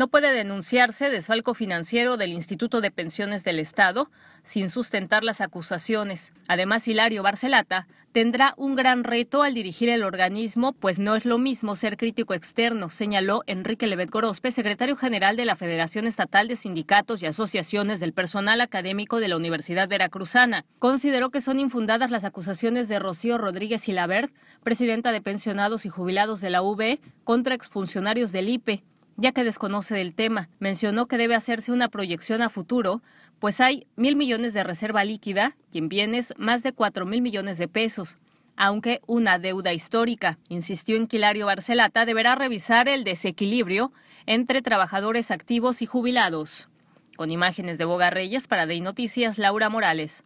No puede denunciarse desfalco financiero del Instituto de Pensiones del Estado sin sustentar las acusaciones. Además, Hilario Barcelata tendrá un gran reto al dirigir el organismo, pues no es lo mismo ser crítico externo, señaló Enrique levet Gorospe, secretario general de la Federación Estatal de Sindicatos y Asociaciones del Personal Académico de la Universidad Veracruzana. Consideró que son infundadas las acusaciones de Rocío Rodríguez Hilabert, presidenta de pensionados y jubilados de la UB, contra exfuncionarios del IPE ya que desconoce del tema. Mencionó que debe hacerse una proyección a futuro, pues hay mil millones de reserva líquida quien en bienes más de cuatro mil millones de pesos aunque una deuda histórica. Insistió en que Barcelata deberá revisar el desequilibrio entre trabajadores activos y jubilados. Con imágenes de Boga Reyes para Dey Noticias, Laura Morales.